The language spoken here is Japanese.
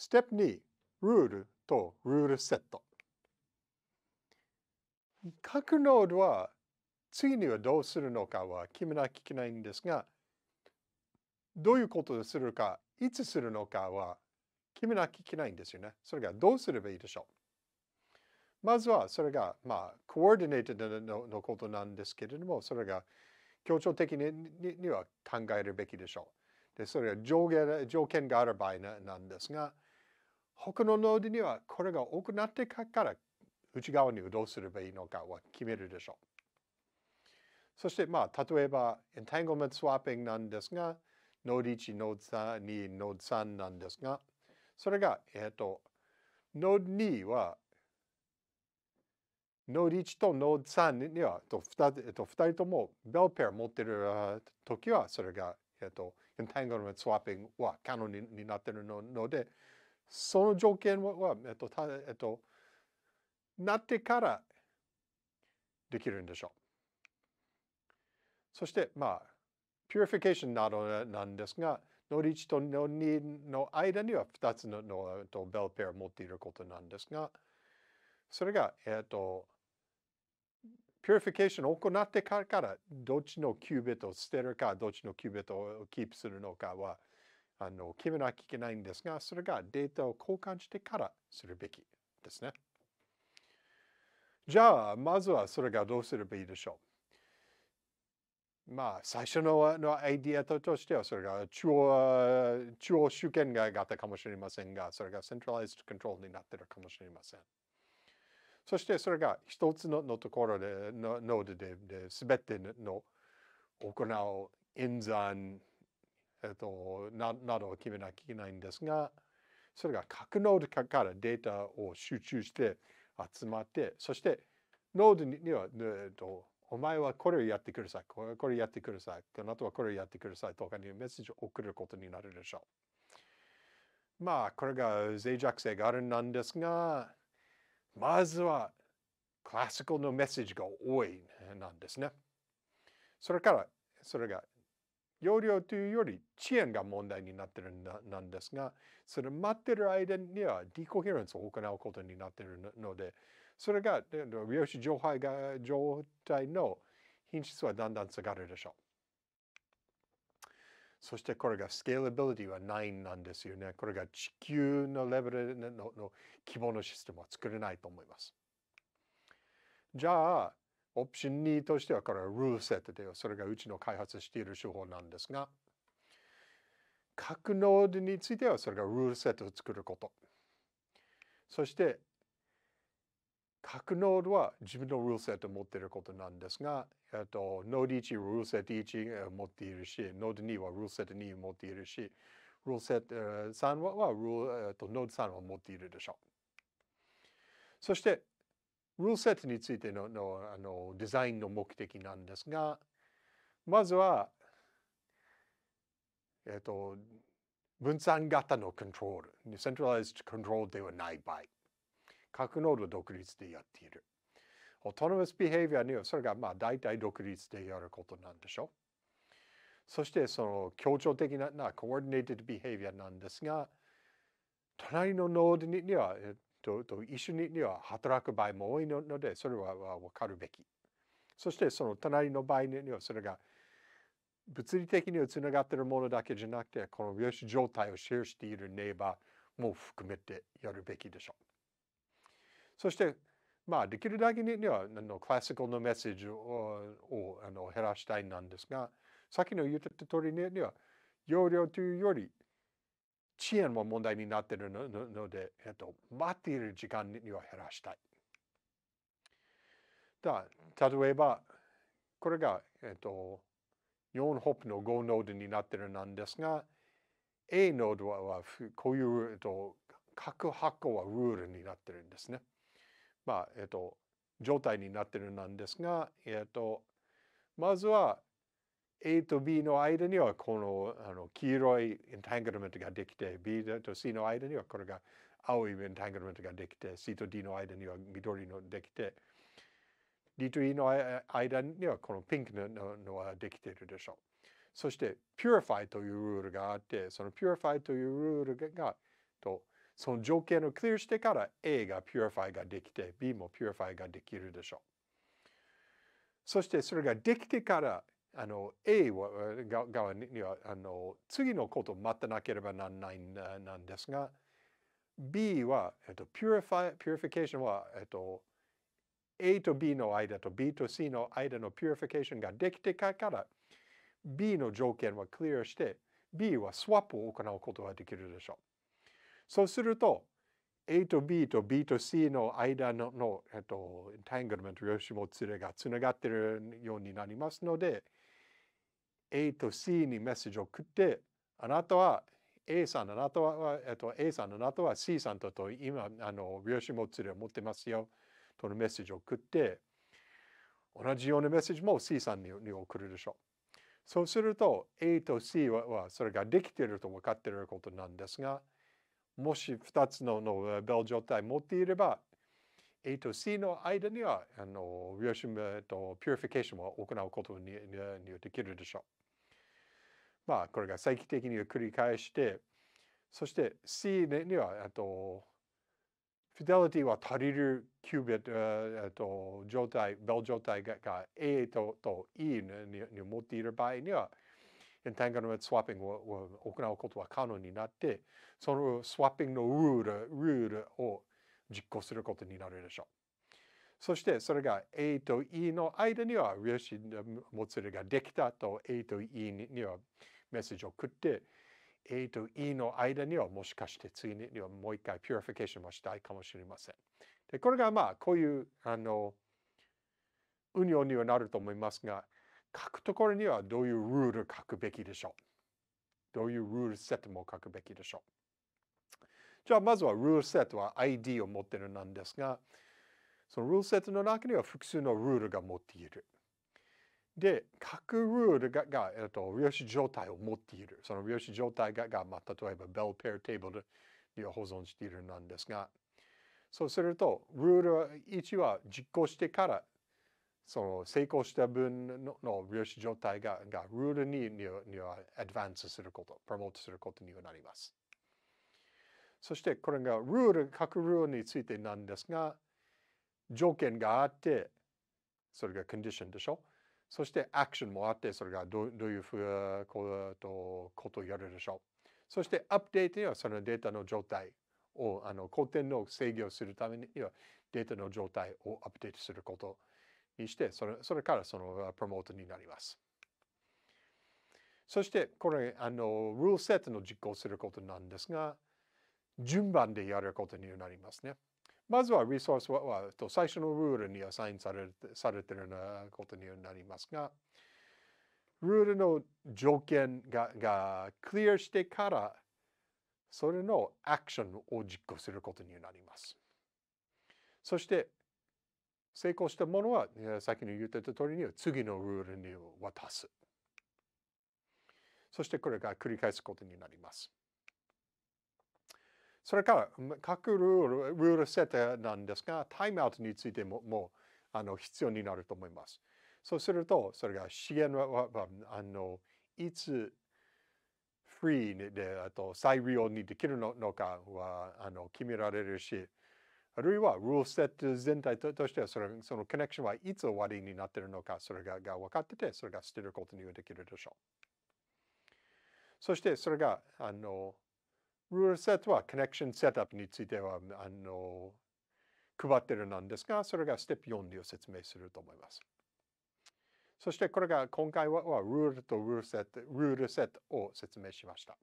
ステップ2、ルールとルールセット。各ノードは次にはどうするのかは決めなきゃいけないんですが、どういうことをするか、いつするのかは決めなきゃいけないんですよね。それがどうすればいいでしょう。まずはそれが、まあ、コーディネートののことなんですけれども、それが協調的ににには考えるべきでしょう。で、それは上限条件がある場合ななんですが、他のノードにはこれが多くなってから内側に移動すればいいのかは決めるでしょう。そして、まあ、例えば Entanglement Swapping なんですが、ノード1、ノード2、ノード3なんですが、それが、えっ、ー、と、ノード2はノード1とノード3にはと 2,、えっと、2人ともベルペア持ってるときはそれが、えっと、エンタングルメントスワッピングは可能になってるのでその条件は、えっと、たえっと、なってからできるんでしょう。そして、まあ、ピュリフィケーションなどなんですが、の1との2の間には2つののとベルペアを持っていることなんですが、それが、えっ、と、ピュリフィケーションを行ってから、どっちのキュービットを捨てるか、どっちのキュービットをキープするのかは、あの決めなきゃいけないんですが、それがデータを交換してからするべきですね。じゃあ、まずはそれがどうすればいいでしょう。まあ、最初ののアイディアとしては、それが中央中央集権が型かもしれませんが、それがセントライズコントロールになっているかもしれません。そしてそれが一つののところで、のノードで、すべての行う演算、えっと、ななどを決めなきゃいけないんですがそれが各ノードからデータを集中して集まってそしてノードには、えっと、お前はこれをやってくださいこれこれやってくださいあなたはこれをやってくださいとかにメッセージを送ることになるでしょう。まあこれが脆弱性があるなんですがまずはクラシックのメッセージが多いなんですね。それからそれが要領というより遅延が問題になってるんなんですが、それ待ってる間にはディコヘレンスを行うことになってるので、それが量子状態が状態の品質はだんだん下がるでしょう。そしてこれがスケーラビリティはないなんですよね。これが地球のレベルのの規模のシステムは作れないと思います。じゃあ、オプション2としてはこれはルール設定をそれがうちの開発している手法なんですが各ノードについてはそれがルールセットを作ることそして各ノードは自分のルールセットを持っていることなんですが、えっと、ノード1ルールセット1を持っているしノード2はルールセット2を持っているしルールセット3ははルール、えっと、ノード3を持っているでしょうそしてルールセットについてののあのデザインの目的なんですがまずは、えっと、分散型のコントロール、セントライズコントロールではない場合、各ノード独立でやっている。オートノマスビヘイビアにはそれがまあ大体独立でやることなんでしょう。そしてその協調的ななコーディネーテッドビヘイビアなんですが、隣のノードにはとと一緒には働く場合も多いのでそれは分かるべき。そしてその隣の場合にはそれが物理的にはつながっているものだけじゃなくてこの量子状態をシェアしているネイバーも含めてやるべきでしょう。そしてまあできるだけにはあのクラシカルのメッセージをあの減らしたいなんですがさっきの言った通りには容量というより遅延も問題になっているので、えっと、待っている時間には減らしたい。だ例えば、これが、えっと、4ホップの5ノードになっているなんですが、A ノードはこういう、えっと、発箱はルールになってるんですね。まあ、えっと、状態になってるなんですが、えっと、まずは A と B の間にはこのあの黄色いエンタングルメントができて B と C の間にはこれが青いエンタングルメントができて C と D の間には緑のできて D と E の間にはこのピンクののはできているでしょう。そして Purify というルールがあってその Purify というルールがとその条件をクリアしてから A が Purify ができて B も Purify ができるでしょう。そしてそれができてからあの A 側にはあの次のことを待たなければならないなんですが B は、えっと、purify, purification は、えっと、A と B の間と B と C の間の purification ができてから B の条件はクリアして B はスワップを行うことができるでしょう。そうすると A と B と B と C の間のの、えっと、エンタングルメント、ヨシモツレがつながっているようになりますので、A と C にメッセージを送って、あなたは A さん、あなたは、えっと、A さん、あなたは C さんとと今、あの、量子もつれを持ってますよ、とのメッセージを送って、同じようなメッセージも C さんに送るでしょう。そうすると A と C はそれができていると分かっていることなんですが、もし2つののベル状態を持っていれば、A と C の間にはあのリアシムとピュリフィケーションを行うことにできるでしょう。まあこれが再帰的に繰り返してそして C にはあとフィデリティは足りるキュービット、えっと、状態、ベル状態が A とと E にに持っている場合には、エンタングルメントスワッピングを行うことは可能になって、そのスワッピングのルールルールを実行することになるでしょう。そしてそれが A と E の間には量子もつれができたと A と E にはメッセージを送って A と E の間にはもしかして次にはもう一回ピュリフィケーションもしたいかもしれません。でこれがまあこういうあの運用にはなると思いますが書くところにはどういうルール書くべきでしょうどういうルールセットも書くべきでしょうじゃあまずはルールセットは ID を持ってるなんですが、そのルールセットの中には複数のルールが持っている。で、各ルールが、がえっと、量子状態を持っている。その量子状態が、がまあ、例えば、ベルペアテーブルには保存しているなんですが、そうすると、ルール1は実行してから、その成功した分のの量子状態が、がルール2にはアドバンスすること、プロモートすることにはなります。そしてこれがルール、各ルールについてなんですが、条件があって、それがコンディションでしょ。そしてアクションもあって、それがどういうふうことことをやるでしょう。そしてアップデートにはそのデータの状態を、あの、工程の制御をするためには、データの状態をアップデートすることにして、それそれからそのプロモートになります。そして、これ、あの、ルールセットの実行することなんですが、順番でやることになりますね。まずはリソースは最初のルールにアサインされされているようなことになりますが、ルールの条件ががクリアしてから、それのアクションを実行することになります。そして、成功したものは、先に言ってた通りに次のルールに渡す。そしてこれが繰り返すことになります。それから各ルールルール設定なんですがタイムアウトについてももうあの必要になると思います。そうするとそれが資源はあのいつフリーであと再利用にできるのかはあの決められるしあるいはルールセット全体としてはそれそのコネクションはいつ終わりになっているのかそれがが分かっててそれが捨てることにできるでしょう。そしてそれがあのルールセットはコネクションセットアップについてはあの配ってるなんですが、それがステップ4で説明すると思います。そしてこれが今回はルールとルールセットルールセットを説明しました。